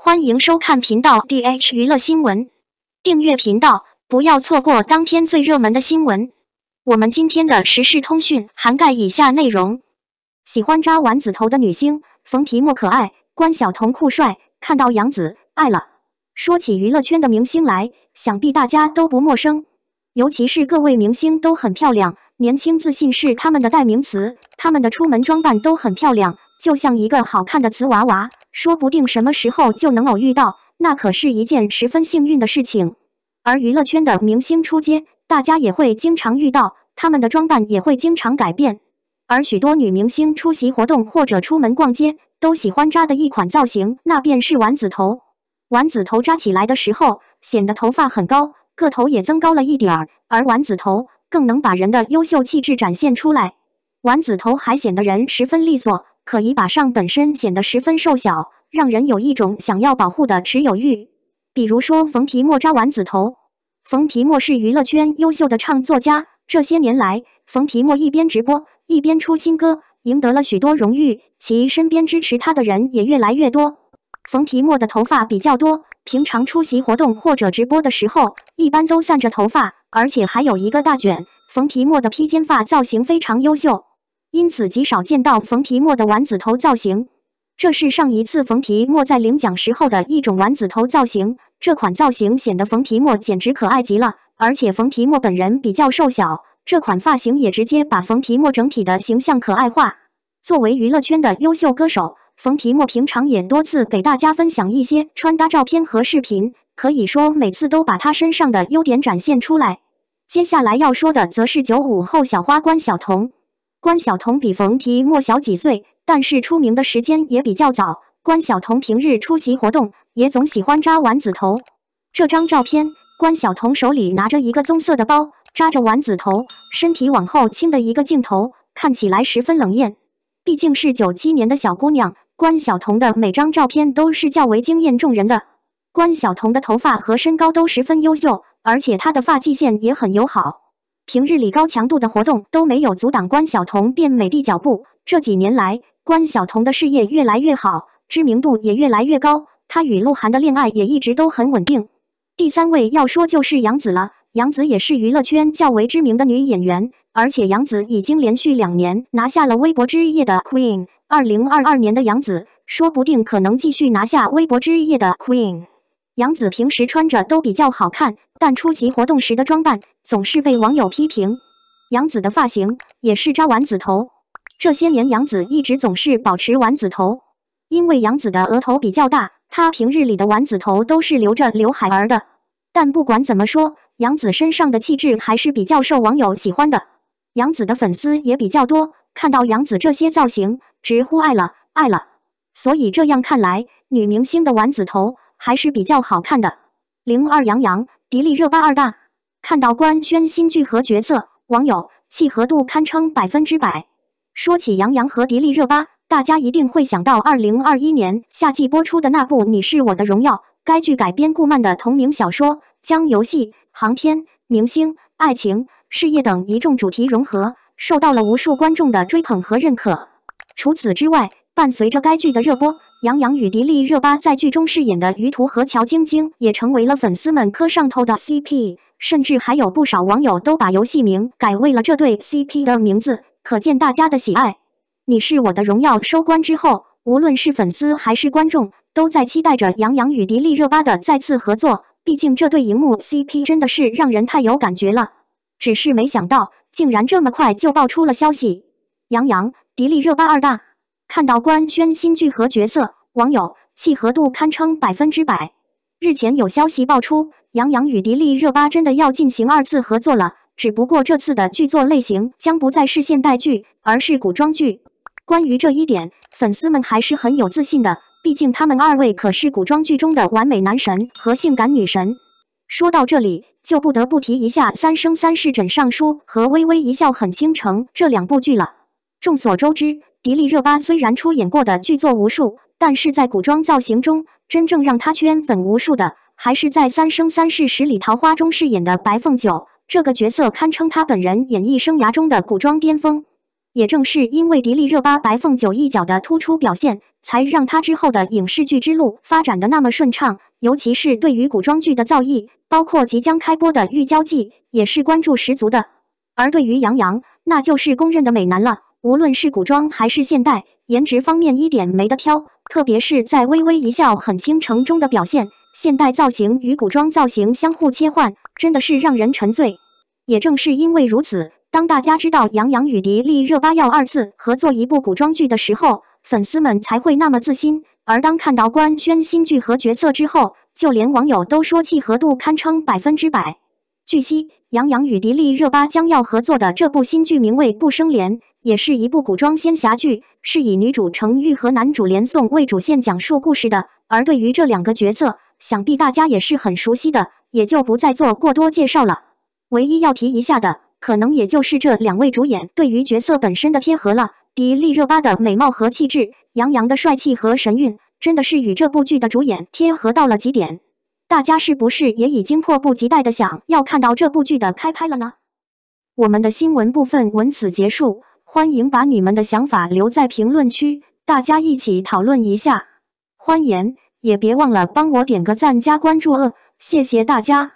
欢迎收看频道 DH 娱乐新闻，订阅频道，不要错过当天最热门的新闻。我们今天的时事通讯涵盖以下内容：喜欢扎丸子头的女星冯提莫可爱，关晓彤酷帅，看到杨紫爱了。说起娱乐圈的明星来，想必大家都不陌生，尤其是各位明星都很漂亮，年轻自信是他们的代名词，他们的出门装扮都很漂亮，就像一个好看的瓷娃娃。说不定什么时候就能偶遇到，那可是一件十分幸运的事情。而娱乐圈的明星出街，大家也会经常遇到，他们的装扮也会经常改变。而许多女明星出席活动或者出门逛街，都喜欢扎的一款造型，那便是丸子头。丸子头扎起来的时候，显得头发很高，个头也增高了一点儿。而丸子头更能把人的优秀气质展现出来，丸子头还显得人十分利索。可以把上本身显得十分瘦小，让人有一种想要保护的持有欲。比如说冯提莫扎丸子头，冯提莫是娱乐圈优秀的唱作家，这些年来，冯提莫一边直播一边出新歌，赢得了许多荣誉，其身边支持他的人也越来越多。冯提莫的头发比较多，平常出席活动或者直播的时候，一般都散着头发，而且还有一个大卷。冯提莫的披肩发造型非常优秀。因此极少见到冯提莫的丸子头造型，这是上一次冯提莫在领奖时候的一种丸子头造型。这款造型显得冯提莫简直可爱极了，而且冯提莫本人比较瘦小，这款发型也直接把冯提莫整体的形象可爱化。作为娱乐圈的优秀歌手，冯提莫平常也多次给大家分享一些穿搭照片和视频，可以说每次都把他身上的优点展现出来。接下来要说的则是九五后小花关晓彤。关晓彤比冯提莫小几岁，但是出名的时间也比较早。关晓彤平日出席活动也总喜欢扎丸子头。这张照片，关晓彤手里拿着一个棕色的包，扎着丸子头，身体往后倾的一个镜头，看起来十分冷艳。毕竟是九七年的小姑娘，关晓彤的每张照片都是较为惊艳众人的。关晓彤的头发和身高都十分优秀，而且她的发际线也很友好。平日里高强度的活动都没有阻挡关晓彤变美的脚步。这几年来，关晓彤的事业越来越好，知名度也越来越高。她与鹿晗的恋爱也一直都很稳定。第三位要说就是杨紫了。杨紫也是娱乐圈较为知名的女演员，而且杨紫已经连续两年拿下了微博之夜的 Queen。二零二二年的杨紫，说不定可能继续拿下微博之夜的 Queen。杨紫平时穿着都比较好看，但出席活动时的装扮总是被网友批评。杨紫的发型也是扎丸子头，这些年杨紫一直总是保持丸子头，因为杨紫的额头比较大，她平日里的丸子头都是留着刘海儿的。但不管怎么说，杨紫身上的气质还是比较受网友喜欢的。杨紫的粉丝也比较多，看到杨紫这些造型，直呼爱了爱了。所以这样看来，女明星的丸子头。还是比较好看的。零二杨洋、迪丽热巴二大，看到官宣新剧和角色，网友契合度堪称百分之百。说起杨洋和迪丽热巴，大家一定会想到二零二一年夏季播出的那部《你是我的荣耀》。该剧改编顾漫的同名小说，将游戏、航天、明星、爱情、事业等一众主题融合，受到了无数观众的追捧和认可。除此之外，伴随着该剧的热播。杨洋与迪丽热巴在剧中饰演的于途和乔晶晶也成为了粉丝们磕上头的 CP，甚至还有不少网友都把游戏名改为了这对 CP 的名字，可见大家的喜爱。《你是我的荣耀》收官之后，无论是粉丝还是观众，都在期待着杨洋与迪丽热巴的再次合作。毕竟这对荧幕 CP 真的是让人太有感觉了。只是没想到，竟然这么快就爆出了消息：杨洋、迪丽热巴二大。看到官宣新剧和角色，网友契合度堪称百分之百。日前有消息爆出，杨洋与迪丽热巴真的要进行二次合作了，只不过这次的剧作类型将不再是现代剧，而是古装剧。关于这一点，粉丝们还是很有自信的，毕竟他们二位可是古装剧中的完美男神和性感女神。说到这里，就不得不提一下《三生三世枕上书》和《微微一笑很倾城》这两部剧了。众所周知，迪丽热巴虽然出演过的剧作无数，但是在古装造型中，真正让她圈粉无数的，还是在《三生三世十里桃花》中饰演的白凤九这个角色，堪称她本人演艺生涯中的古装巅峰。也正是因为迪丽热巴白凤九一角的突出表现，才让她之后的影视剧之路发展的那么顺畅。尤其是对于古装剧的造诣，包括即将开播的《玉娇记》，也是关注十足的。而对于杨洋，那就是公认的美男了。无论是古装还是现代，颜值方面一点没得挑，特别是在《微微一笑很倾城》中的表现，现代造型与古装造型相互切换，真的是让人沉醉。也正是因为如此，当大家知道杨洋与迪丽热巴要二次合作一部古装剧的时候，粉丝们才会那么自信。而当看到官宣新剧和角色之后，就连网友都说契合度堪称百分之百。据悉，杨洋与迪丽热巴将要合作的这部新剧名为《不生莲》。也是一部古装仙侠剧，是以女主程玉和男主连宋为主线讲述故事的。而对于这两个角色，想必大家也是很熟悉的，也就不再做过多介绍了。唯一要提一下的，可能也就是这两位主演对于角色本身的贴合了。迪丽热巴的美貌和气质，杨洋的帅气和神韵，真的是与这部剧的主演贴合到了极点。大家是不是也已经迫不及待的想要看到这部剧的开拍了呢？我们的新闻部分文此结束。欢迎把你们的想法留在评论区，大家一起讨论一下。欢迎，也别忘了帮我点个赞、加关注哦，谢谢大家。